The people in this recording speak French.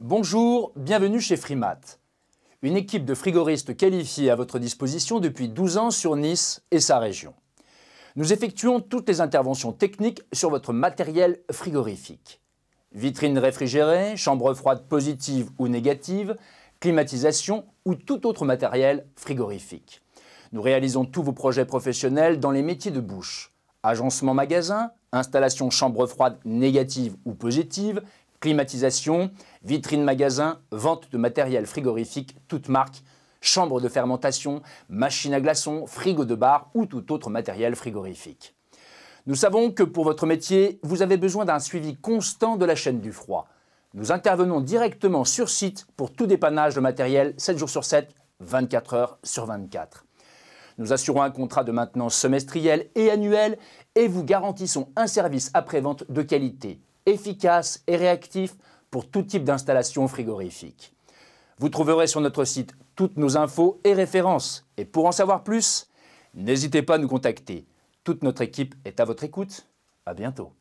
Bonjour, bienvenue chez Frimat. Une équipe de frigoristes qualifiés à votre disposition depuis 12 ans sur Nice et sa région. Nous effectuons toutes les interventions techniques sur votre matériel frigorifique. Vitrines réfrigérée, chambre froide positive ou négative, climatisation ou tout autre matériel frigorifique. Nous réalisons tous vos projets professionnels dans les métiers de bouche. Agencement magasin, installation chambre froide négative ou positive, climatisation, vitrine magasin, vente de matériel frigorifique, toute marque, chambre de fermentation, machine à glaçons, frigo de bar ou tout autre matériel frigorifique. Nous savons que pour votre métier, vous avez besoin d'un suivi constant de la chaîne du froid. Nous intervenons directement sur site pour tout dépannage de matériel 7 jours sur 7, 24 heures sur 24. Nous assurons un contrat de maintenance semestriel et annuel et vous garantissons un service après-vente de qualité, efficace et réactif pour tout type d'installation frigorifique. Vous trouverez sur notre site toutes nos infos et références. Et pour en savoir plus, n'hésitez pas à nous contacter. Toute notre équipe est à votre écoute. À bientôt.